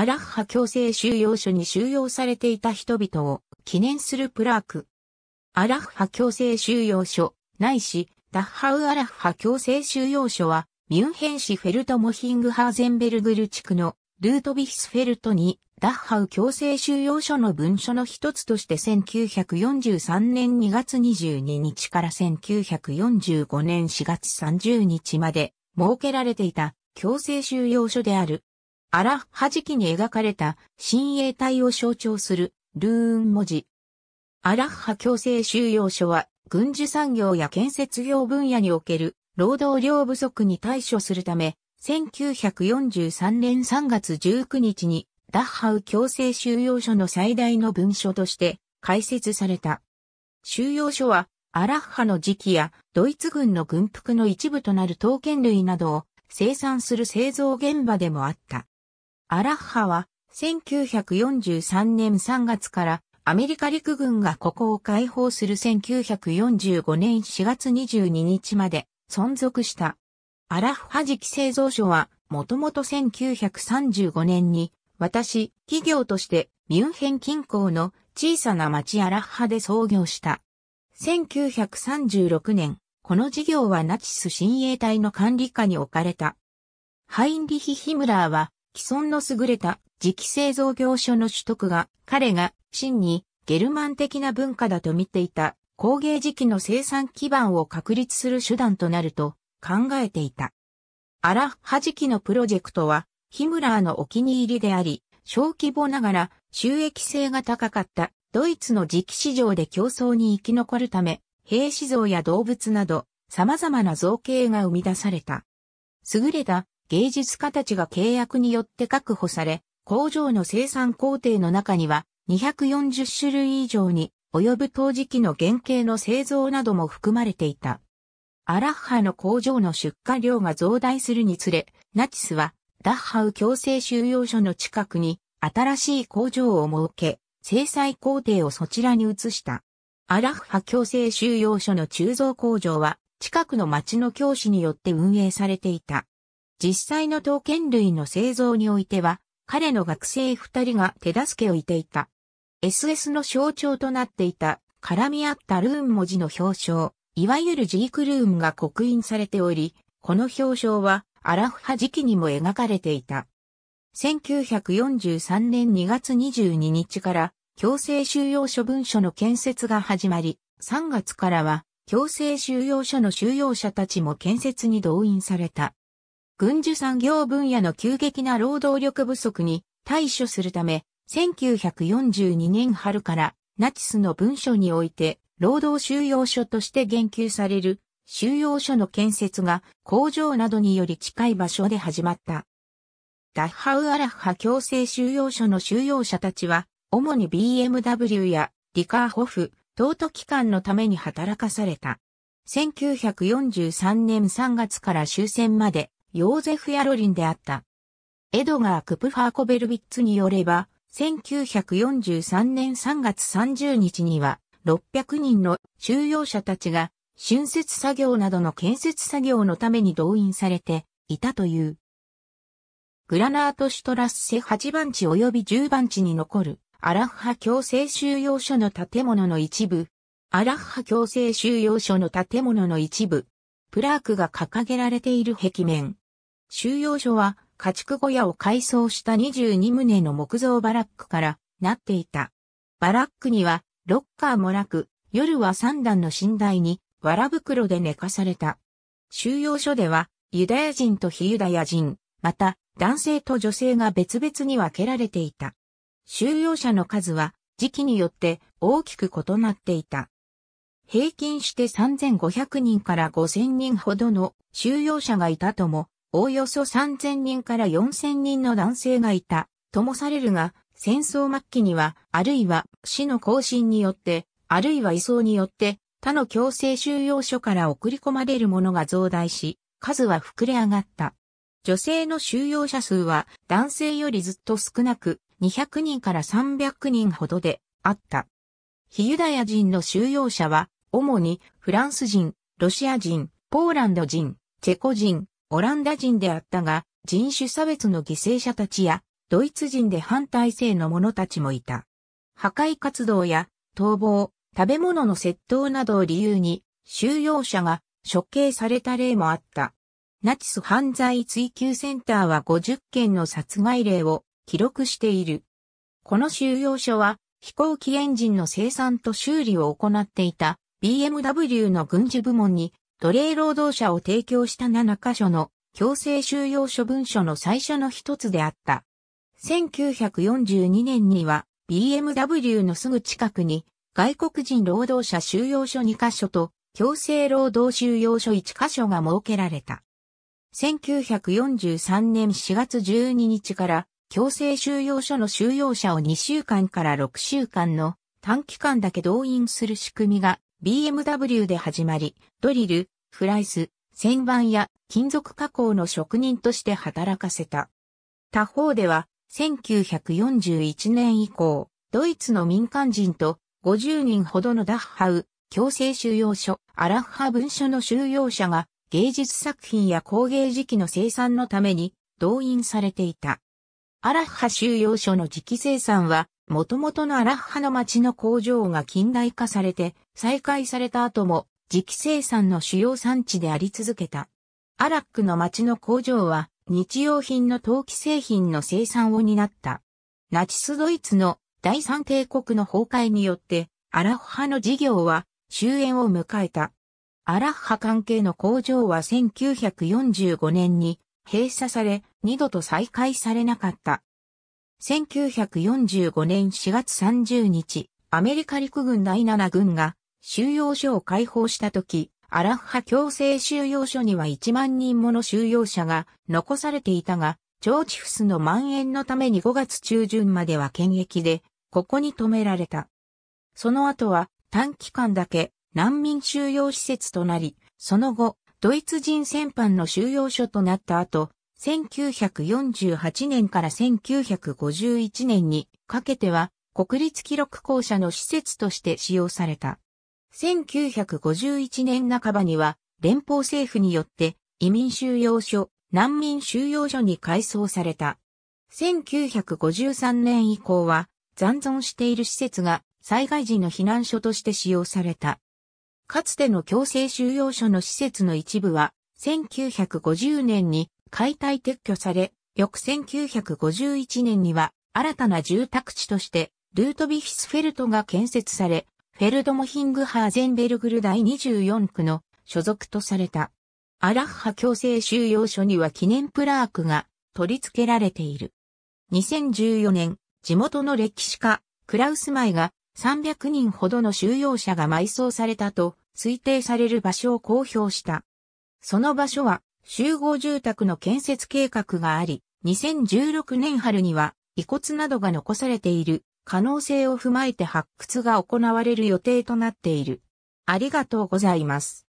アラッハ強制収容所に収容されていた人々を記念するプラーク。アラッハ強制収容所、ないし、ダッハウアラッハ強制収容所は、ミュンヘン市フェルトモヒングハーゼンベルグル地区のルートビヒスフェルトにダッハウ強制収容所の文書の一つとして1943年2月22日から1945年4月30日まで設けられていた強制収容所であるアラッハ時期に描かれた新衛隊を象徴するルーン文字。アラッハ強制収容所は軍事産業や建設業分野における労働量不足に対処するため、1943年3月19日にダッハウ強制収容所の最大の文書として開設された。収容所はアラッハの時期やドイツ軍の軍服の一部となる刀剣類などを生産する製造現場でもあった。アラッハは1943年3月からアメリカ陸軍がここを解放する1945年4月22日まで存続した。アラッハ磁気製造所はもともと1935年に私、企業としてミュンヘン近郊の小さな町アラッハで創業した。1936年、この事業はナチス親衛隊の管理下に置かれた。ハインリヒ・ヒムラーは既存の優れた磁気製造業所の取得が、彼が真にゲルマン的な文化だと見ていた工芸磁気の生産基盤を確立する手段となると考えていた。アラッハ磁気のプロジェクトは、ヒムラーのお気に入りであり、小規模ながら収益性が高かったドイツの磁気市場で競争に生き残るため、兵士像や動物など様々な造形が生み出された。優れた芸術家たちが契約によって確保され、工場の生産工程の中には240種類以上に及ぶ陶磁器の原型の製造なども含まれていた。アラッハの工場の出荷量が増大するにつれ、ナチスはダッハウ強制収容所の近くに新しい工場を設け、制裁工程をそちらに移した。アラッハ強制収容所の鋳造工場は近くの町の教師によって運営されていた。実際の刀剣類の製造においては、彼の学生二人が手助けをいていた。SS の象徴となっていた、絡み合ったルーン文字の表彰、いわゆるジークルーンが刻印されており、この表彰は、アラフ派時期にも描かれていた。1943年2月22日から強制収容所文書の建設が始まり、3月からは強制収容所の収容者たちも建設に動員された。軍需産業分野の急激な労働力不足に対処するため、1942年春からナチスの文書において、労働収容所として言及される収容所の建設が工場などにより近い場所で始まった。ダッハウアラッハ強制収容所の収容者たちは、主に BMW やリカーホフ、等都機関のために働かされた。1943年3月から終戦までヨーゼフ・ヤロリンであった。エドガー・クプファーコベルビッツによれば、1943年3月30日には、600人の収容者たちが、春節作業などの建設作業のために動員されていたという。グラナート・シュトラッセ8番地及び10番地に残る、アラッハ強制収容所の建物の一部、アラッハ強制収容所の建物の一部、プラークが掲げられている壁面。収容所は家畜小屋を改装した22棟の木造バラックからなっていた。バラックにはロッカーもなく、夜は三段の寝台に藁袋で寝かされた。収容所ではユダヤ人と非ユダヤ人、また男性と女性が別々に分けられていた。収容者の数は時期によって大きく異なっていた。平均して3500人から5000人ほどの収容者がいたとも、おおよそ3000人から4000人の男性がいたともされるが、戦争末期には、あるいは死の行進によって、あるいは移送によって、他の強制収容所から送り込まれるものが増大し、数は膨れ上がった。女性の収容者数は男性よりずっと少なく200人から300人ほどであった。非ユダヤ人の収容者は主にフランス人、ロシア人、ポーランド人、チェコ人、オランダ人であったが、人種差別の犠牲者たちや、ドイツ人で反体制の者たちもいた。破壊活動や逃亡、食べ物の窃盗などを理由に、収容者が処刑された例もあった。ナチス犯罪追及センターは50件の殺害例を記録している。この収容所は飛行機エンジンの生産と修理を行っていた BMW の軍事部門に奴隷労働者を提供した7カ所の強制収容処分所の最初の一つであった。1942年には BMW のすぐ近くに外国人労働者収容所2カ所と強制労働収容所1カ所が設けられた。1943年4月12日から強制収容所の収容者を2週間から6週間の短期間だけ動員する仕組みが BMW で始まり、ドリル、フライス、旋盤や金属加工の職人として働かせた。他方では、1941年以降、ドイツの民間人と50人ほどのダッハウ、強制収容所、アラッハ文書の収容者が芸術作品や工芸時期の生産のために動員されていた。アラッハ収容所の時期生産は元々のアラッハの町の工場が近代化されて、再開された後も、磁気生産の主要産地であり続けた。アラックの町の工場は、日用品の陶器製品の生産を担った。ナチスドイツの第三帝国の崩壊によって、アラッハの事業は終焉を迎えた。アラッハ関係の工場は1945年に閉鎖され、二度と再開されなかった。1945年4月30日、アメリカ陸軍第7軍が収容所を解放した時、アラッハ強制収容所には1万人もの収容者が残されていたが、腸チフスの蔓延のために5月中旬までは検疫で、ここに止められた。その後は短期間だけ難民収容施設となり、その後、ドイツ人戦犯の収容所となった後、1948年から1951年にかけては国立記録校舎の施設として使用された。1951年半ばには連邦政府によって移民収容所、難民収容所に改装された。1953年以降は残存している施設が災害時の避難所として使用された。かつての強制収容所の施設の一部は1950年に解体撤去され、翌1951年には新たな住宅地としてルートビヒスフェルトが建設され、フェルドモヒングハーゼンベルグル第24区の所属とされた。アラッハ強制収容所には記念プラークが取り付けられている。2014年、地元の歴史家、クラウスマイが300人ほどの収容者が埋葬されたと推定される場所を公表した。その場所は集合住宅の建設計画があり、2016年春には遺骨などが残されている可能性を踏まえて発掘が行われる予定となっている。ありがとうございます。